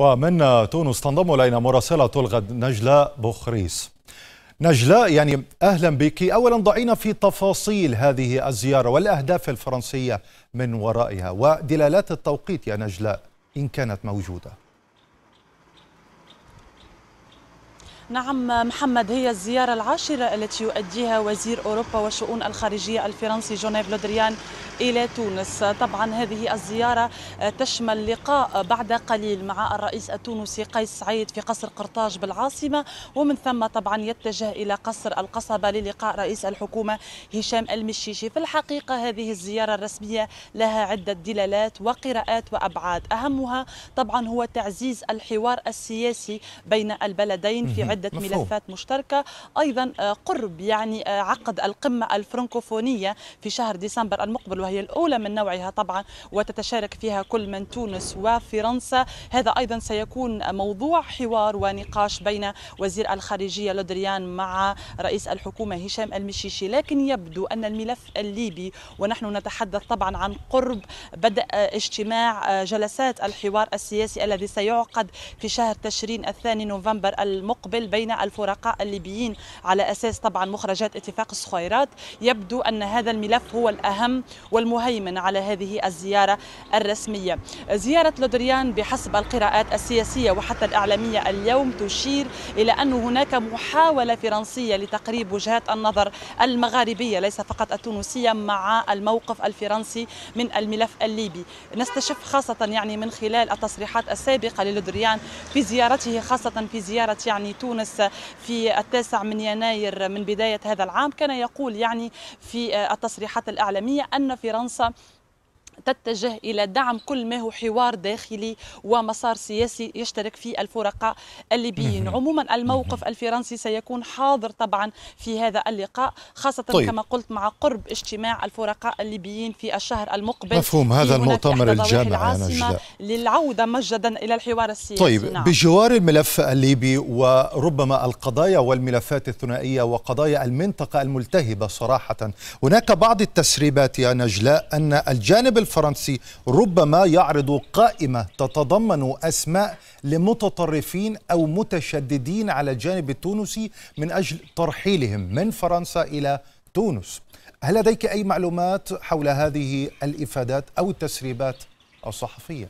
ومن تونس تنضم الينا مراسله الغد نجلاء بخريس. نجلاء يعني اهلا بك، اولا ضعينا في تفاصيل هذه الزياره والاهداف الفرنسيه من ورائها ودلالات التوقيت يا نجلاء ان كانت موجوده. نعم محمد هي الزيارة العاشرة التي يؤديها وزير أوروبا وشؤون الخارجية الفرنسي جونيف لودريان إلى تونس طبعا هذه الزيارة تشمل لقاء بعد قليل مع الرئيس التونسي قيس سعيد في قصر قرطاج بالعاصمة ومن ثم طبعا يتجه إلى قصر القصبة للقاء رئيس الحكومة هشام المشيشي في الحقيقة هذه الزيارة الرسمية لها عدة دلالات وقراءات وأبعاد أهمها طبعا هو تعزيز الحوار السياسي بين البلدين في عدة عدة مفهوم. ملفات مشتركة أيضا آه، قرب يعني آه، عقد القمة الفرنكوفونية في شهر ديسمبر المقبل وهي الأولى من نوعها طبعا وتتشارك فيها كل من تونس وفرنسا هذا أيضا سيكون موضوع حوار ونقاش بين وزير الخارجية لودريان مع رئيس الحكومة هشام المشيشي لكن يبدو أن الملف الليبي ونحن نتحدث طبعا عن قرب بدء آه، اجتماع جلسات الحوار السياسي الذي سيعقد في شهر تشرين الثاني نوفمبر المقبل بين الفرقاء الليبيين على أساس طبعا مخرجات اتفاق الصخيرات يبدو أن هذا الملف هو الأهم والمهيمن على هذه الزيارة الرسمية زيارة لودريان بحسب القراءات السياسية وحتى الإعلامية اليوم تشير إلى أن هناك محاولة فرنسية لتقريب وجهات النظر المغاربية ليس فقط التونسية مع الموقف الفرنسي من الملف الليبي نستشف خاصة يعني من خلال التصريحات السابقة للودريان في زيارته خاصة في زيارة يعني تونس تونس في التاسع من يناير من بداية هذا العام كان يقول يعني في التصريحات الإعلامية أن فرنسا تتجه إلى دعم كل ما هو حوار داخلي ومسار سياسي يشترك فيه الفرقاء الليبيين عموما الموقف الفرنسي سيكون حاضر طبعا في هذا اللقاء خاصة طيب. كما قلت مع قرب اجتماع الفرقاء الليبيين في الشهر المقبل مفهوم هذا المؤتمر الجامعة للعودة مجدا إلى الحوار السياسي طيب نعم. بجوار الملف الليبي وربما القضايا والملفات الثنائية وقضايا المنطقة الملتهبة صراحة هناك بعض التسريبات يا نجلاء أن الجانب الفرنسي ربما يعرض قائمة تتضمن أسماء لمتطرفين أو متشددين على الجانب التونسي من أجل ترحيلهم من فرنسا إلى تونس هل لديك أي معلومات حول هذه الإفادات أو التسريبات الصحفية؟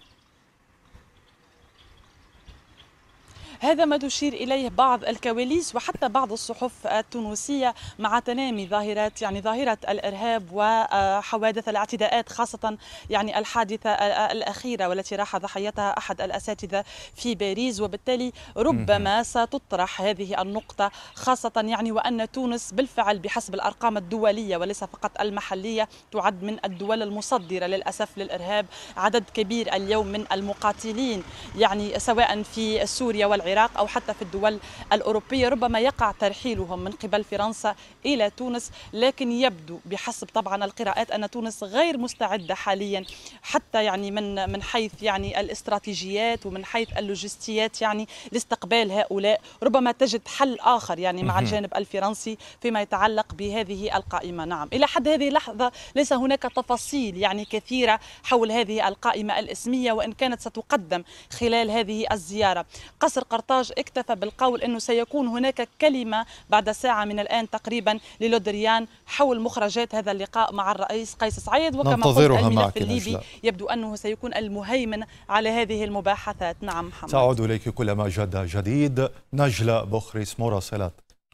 هذا ما تشير إليه بعض الكواليس وحتى بعض الصحف التونسية مع تنامي ظاهرات يعني ظاهرة الإرهاب وحوادث الاعتداءات خاصة يعني الحادثة الأخيرة والتي راح ضحيتها أحد الأساتذة في باريس وبالتالي ربما ستطرح هذه النقطة خاصة يعني وأن تونس بالفعل بحسب الأرقام الدولية وليس فقط المحلية تعد من الدول المصدرة للأسف للإرهاب عدد كبير اليوم من المقاتلين يعني سواء في سوريا والعراق العراق أو حتى في الدول الأوروبية ربما يقع ترحيلهم من قبل فرنسا إلى تونس لكن يبدو بحسب طبعا القراءات أن تونس غير مستعدة حاليا حتى يعني من من حيث يعني الاستراتيجيات ومن حيث اللوجستيات يعني لاستقبال هؤلاء ربما تجد حل آخر يعني مع الجانب الفرنسي فيما يتعلق بهذه القائمة نعم إلى حد هذه اللحظة ليس هناك تفاصيل يعني كثيرة حول هذه القائمة الاسمية وإن كانت ستقدم خلال هذه الزيارة قصر قرطاج الريبارتاج اكتفى بالقول أنه سيكون هناك كلمة بعد ساعة من الآن تقريبا للودريان حول مخرجات هذا اللقاء مع الرئيس قيس سعيد وكما قلت الملف الليبي يبدو أنه سيكون المهيمن على هذه المباحثات نعم محمد تعود إليك كلما جد جديد نجلة بخريس مراسلة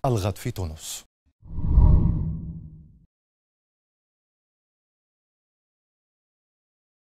الغد في تونس